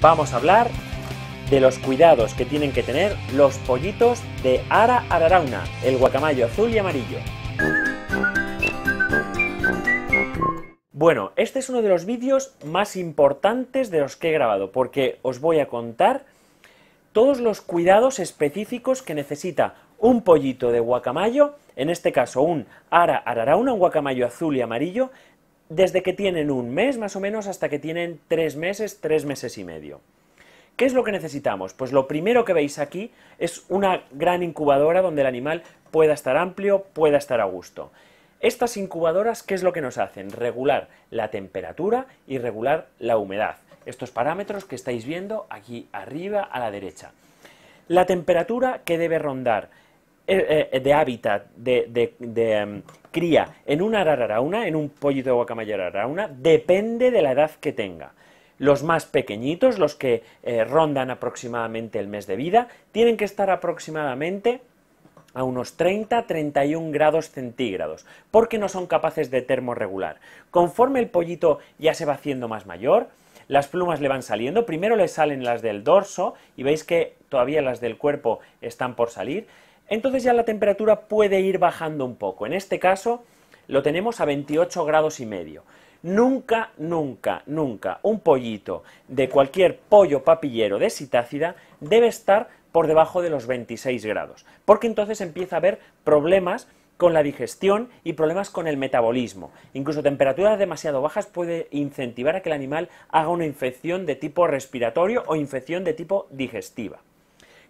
vamos a hablar de los cuidados que tienen que tener los pollitos de Ara Ararauna, el guacamayo azul y amarillo. Bueno, este es uno de los vídeos más importantes de los que he grabado, porque os voy a contar todos los cuidados específicos que necesita un pollito de guacamayo, en este caso un ara ararauna, un guacamayo azul y amarillo, desde que tienen un mes más o menos hasta que tienen tres meses, tres meses y medio. ¿Qué es lo que necesitamos? Pues lo primero que veis aquí es una gran incubadora donde el animal pueda estar amplio, pueda estar a gusto. Estas incubadoras, ¿qué es lo que nos hacen? Regular la temperatura y regular la humedad. Estos parámetros que estáis viendo aquí arriba a la derecha. La temperatura que debe rondar eh, eh, eh, de hábitat, de, de, em, cría en una una en un pollito de guacamayo ararauna, depende de la edad que tenga. Los más pequeñitos, los que rondan aproximadamente el mes de vida, tienen que estar aproximadamente a unos 30-31 grados centígrados, porque no son capaces de termorregular. Conforme el pollito ya se va haciendo más mayor, las plumas le van saliendo, primero le salen las del dorso, y veis que todavía las del cuerpo están por salir, entonces ya la temperatura puede ir bajando un poco. En este caso lo tenemos a 28 grados y medio. Nunca, nunca, nunca un pollito de cualquier pollo papillero de citácida debe estar por debajo de los 26 grados, porque entonces empieza a haber problemas con la digestión y problemas con el metabolismo. Incluso temperaturas demasiado bajas puede incentivar a que el animal haga una infección de tipo respiratorio o infección de tipo digestiva.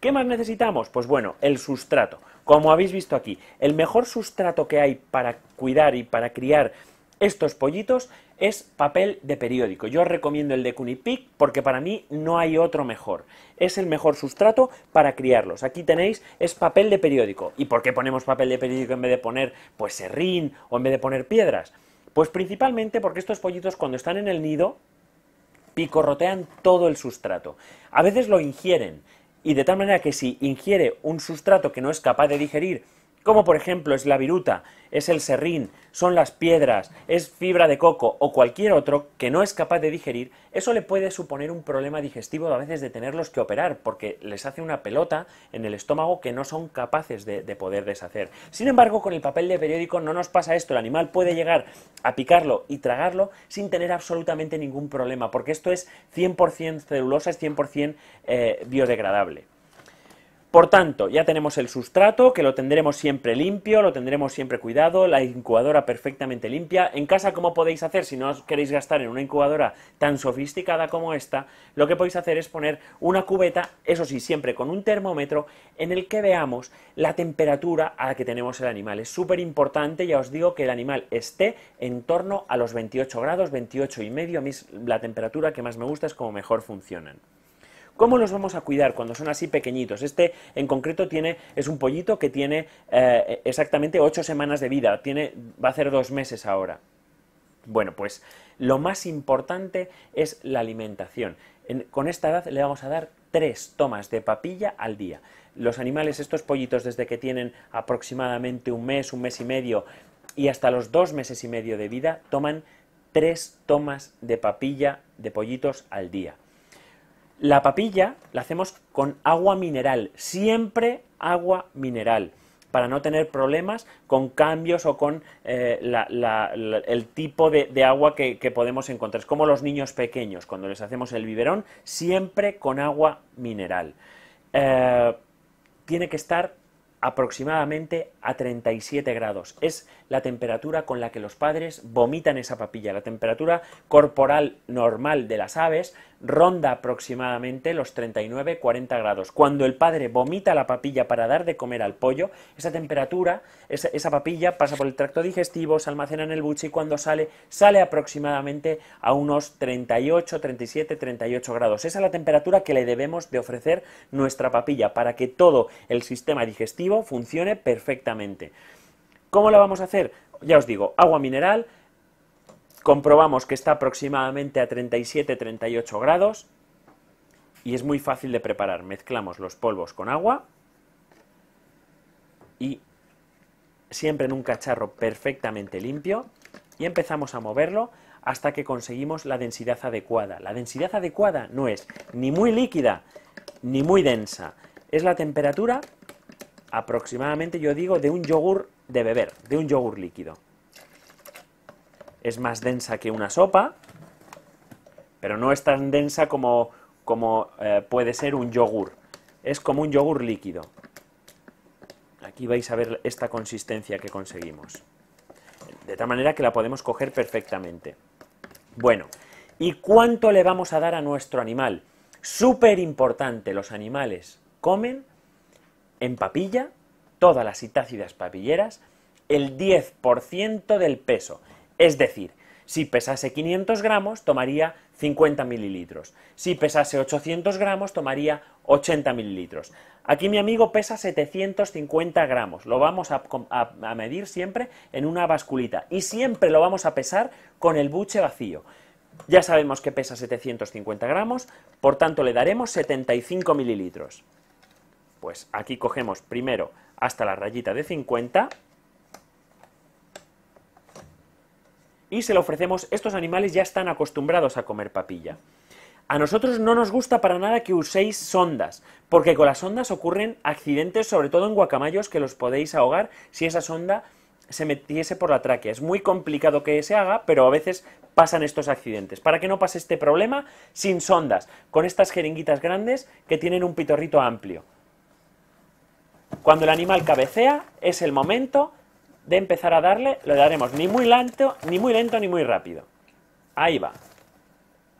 ¿Qué más necesitamos? Pues bueno, el sustrato. Como habéis visto aquí, el mejor sustrato que hay para cuidar y para criar estos pollitos es papel de periódico. Yo os recomiendo el de Cunipic porque para mí no hay otro mejor. Es el mejor sustrato para criarlos. Aquí tenéis, es papel de periódico. ¿Y por qué ponemos papel de periódico en vez de poner pues serrín o en vez de poner piedras? Pues principalmente porque estos pollitos cuando están en el nido picorrotean todo el sustrato. A veces lo ingieren y de tal manera que si ingiere un sustrato que no es capaz de digerir como por ejemplo es la viruta, es el serrín, son las piedras, es fibra de coco o cualquier otro que no es capaz de digerir, eso le puede suponer un problema digestivo a veces de tenerlos que operar porque les hace una pelota en el estómago que no son capaces de, poder deshacer. Sin embargo, con el papel de periódico no nos pasa esto, el animal puede llegar a picarlo y tragarlo sin tener absolutamente ningún problema porque esto es 100% celulosa, es 100% eh, biodegradable. Por tanto, ya tenemos el sustrato, que lo tendremos siempre limpio, lo tendremos siempre cuidado, la incubadora perfectamente limpia. En casa, ¿cómo podéis hacer? Si no os queréis gastar en una incubadora tan sofisticada como esta, lo que podéis hacer es poner una cubeta, eso sí, siempre con un termómetro, en el que veamos la temperatura a la que tenemos el animal. Es súper importante, ya os digo, que el animal esté en torno a los 28 grados, 28 y medio. A mí la temperatura que más me gusta es como mejor funcionan. ¿Cómo los vamos a cuidar cuando son así pequeñitos? Este en concreto tiene, es un pollito que tiene eh, exactamente 8 semanas de vida, va a hacer dos meses ahora. Bueno, pues lo más importante es la alimentación. con esta edad le vamos a dar tres tomas de papilla al día. Los animales, estos pollitos, desde que tienen aproximadamente un mes, un mes y medio y hasta los dos meses y medio de vida, toman tres tomas de papilla de pollitos al día. La papilla la hacemos con agua mineral, siempre agua mineral, para no tener problemas con cambios o con eh, el tipo de, agua que, podemos encontrar. Es como los niños pequeños, cuando les hacemos el biberón, siempre con agua mineral. Eh, tiene que estar aproximadamente a 37 grados. Es la temperatura con la que los padres vomitan esa papilla. La temperatura corporal normal de las aves ronda aproximadamente los 39-40 grados. Cuando el padre vomita la papilla para dar de comer al pollo, esa temperatura, esa, papilla pasa por el tracto digestivo, se almacena en el buche y cuando sale, sale aproximadamente a unos 38, 37, 38 grados. Esa es la temperatura que le debemos de ofrecer nuestra papilla para que todo el sistema digestivo funcione perfectamente. ¿Cómo la vamos a hacer? Ya os digo, agua mineral, comprobamos que está aproximadamente a 37-38 grados y es muy fácil de preparar. Mezclamos los polvos con agua y siempre en un cacharro perfectamente limpio y empezamos a moverlo hasta que conseguimos la densidad adecuada. La densidad adecuada no es ni muy líquida ni muy densa, es la temperatura aproximadamente, yo digo, de un yogur de beber, de un yogur líquido es más densa que una sopa, pero no es tan densa como, eh, puede ser un yogur. Es como un yogur líquido. Aquí vais a ver esta consistencia que conseguimos. De tal manera que la podemos coger perfectamente. Bueno, ¿y cuánto le vamos a dar a nuestro animal? Súper importante, los animales comen en papilla, todas las citácidas papilleras, el 10% del peso. Es decir, si pesase 500 gramos, tomaría 50 mililitros. Si pesase 800 gramos, tomaría 80 mililitros. Aquí mi amigo pesa 750 gramos. Lo vamos a, medir siempre en una basculita. Y siempre lo vamos a pesar con el buche vacío. Ya sabemos que pesa 750 gramos, por tanto le daremos 75 mililitros. Pues aquí cogemos primero hasta la rayita de 50 y se lo ofrecemos, estos animales ya están acostumbrados a comer papilla. A nosotros no nos gusta para nada que uséis sondas, porque con las sondas ocurren accidentes, sobre todo en guacamayos, que los podéis ahogar si esa sonda se metiese por la tráquea. Es muy complicado que se haga, pero a veces pasan estos accidentes. Para que no pase este problema, sin sondas, con estas jeringuitas grandes que tienen un pitorrito amplio. Cuando el animal cabecea, es el momento de empezar a darle, le daremos ni muy lento, ni muy lento, ni muy rápido. Ahí va.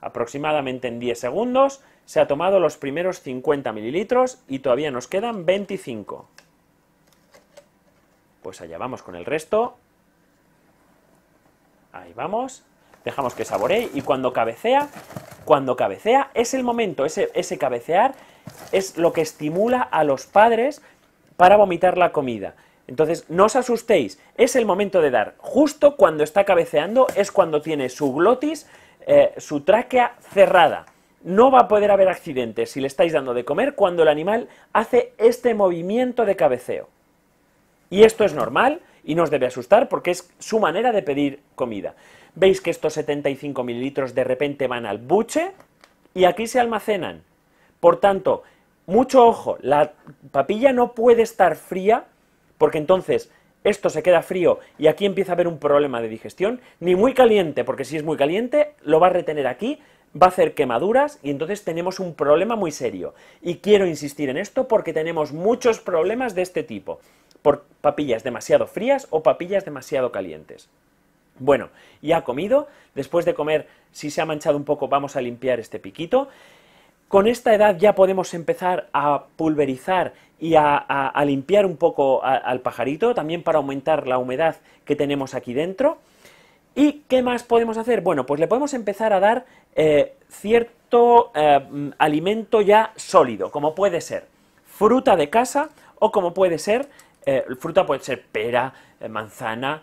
Aproximadamente en 10 segundos se ha tomado los primeros 50 mililitros y todavía nos quedan 25. Pues allá vamos con el resto. Ahí vamos. Dejamos que saboree y cuando cabecea, cuando cabecea es el momento, ese cabecear es lo que estimula a los padres para vomitar la comida. Entonces, no os asustéis, es el momento de dar. Justo cuando está cabeceando es cuando tiene su glotis, eh, su tráquea cerrada. No va a poder haber accidentes si le estáis dando de comer cuando el animal hace este movimiento de cabeceo. Y esto es normal y no os debe asustar porque es su manera de pedir comida. Veis que estos 75 mililitros de repente van al buche y aquí se almacenan. Por tanto, mucho ojo, la papilla no puede estar fría porque entonces esto se queda frío y aquí empieza a haber un problema de digestión, ni muy caliente, porque si es muy caliente, lo va a retener aquí, va a hacer quemaduras y entonces tenemos un problema muy serio. Y quiero insistir en esto porque tenemos muchos problemas de este tipo, por papillas demasiado frías o papillas demasiado calientes. Bueno, ya ha comido, después de comer, si se ha manchado un poco, vamos a limpiar este piquito. Con esta edad ya podemos empezar a pulverizar y a, limpiar un poco al pajarito, también para aumentar la humedad que tenemos aquí dentro. ¿Y qué más podemos hacer? Bueno, pues le podemos empezar a dar eh, cierto eh, mm, alimento ya sólido, como puede ser fruta de casa o como puede ser, eh, fruta puede ser pera, manzana,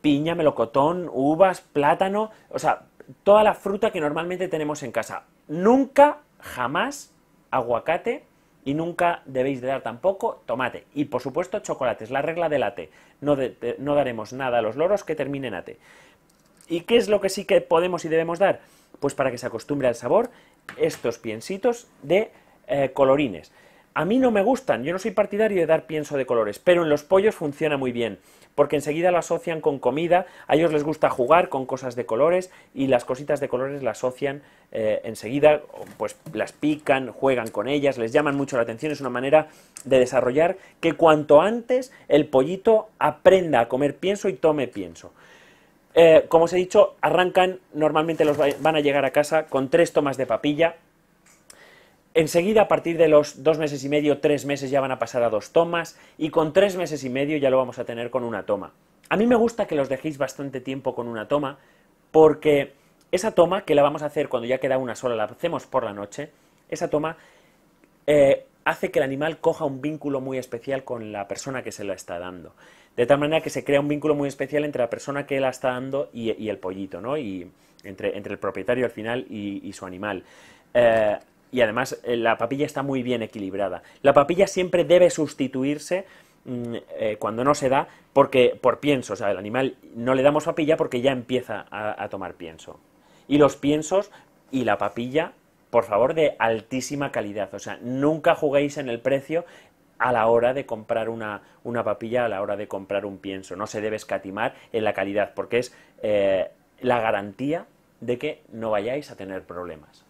piña, melocotón, uvas, plátano, o sea, toda la fruta que normalmente tenemos en casa. Nunca jamás aguacate y nunca debéis de dar tampoco tomate. Y por supuesto chocolate, es la regla del ate. No, no daremos nada a los loros que terminen ate. ¿Y qué es lo que sí que podemos y debemos dar? Pues para que se acostumbre al sabor, estos piensitos de eh, colorines. A mí no me gustan, yo no soy partidario de dar pienso de colores, pero en los pollos funciona muy bien, porque enseguida lo asocian con comida, a ellos les gusta jugar con cosas de colores y las cositas de colores las asocian eh, enseguida, pues las pican, juegan con ellas, les llaman mucho la atención, es una manera de desarrollar que cuanto antes el pollito aprenda a comer pienso y tome pienso. Eh, como os he dicho, arrancan, normalmente los van a llegar a casa con tres tomas de papilla, Enseguida, a partir de los dos meses y medio, tres meses ya van a pasar a dos tomas y con tres meses y medio ya lo vamos a tener con una toma. A mí me gusta que los dejéis bastante tiempo con una toma porque esa toma, que la vamos a hacer cuando ya queda una sola, la hacemos por la noche, esa toma eh, hace que el animal coja un vínculo muy especial con la persona que se la está dando. De tal manera que se crea un vínculo muy especial entre la persona que la está dando y, el pollito, ¿no? Y entre, entre, el propietario al final y, su animal. Eh, y además eh, la papilla está muy bien equilibrada. La papilla siempre debe sustituirse mm, eh, cuando no se da porque por pienso, o sea, el animal no le damos papilla porque ya empieza a, tomar pienso. Y los piensos y la papilla, por favor, de altísima calidad. O sea, nunca juguéis en el precio a la hora de comprar una, papilla, a la hora de comprar un pienso. No se debe escatimar en la calidad porque es eh, la garantía de que no vayáis a tener problemas.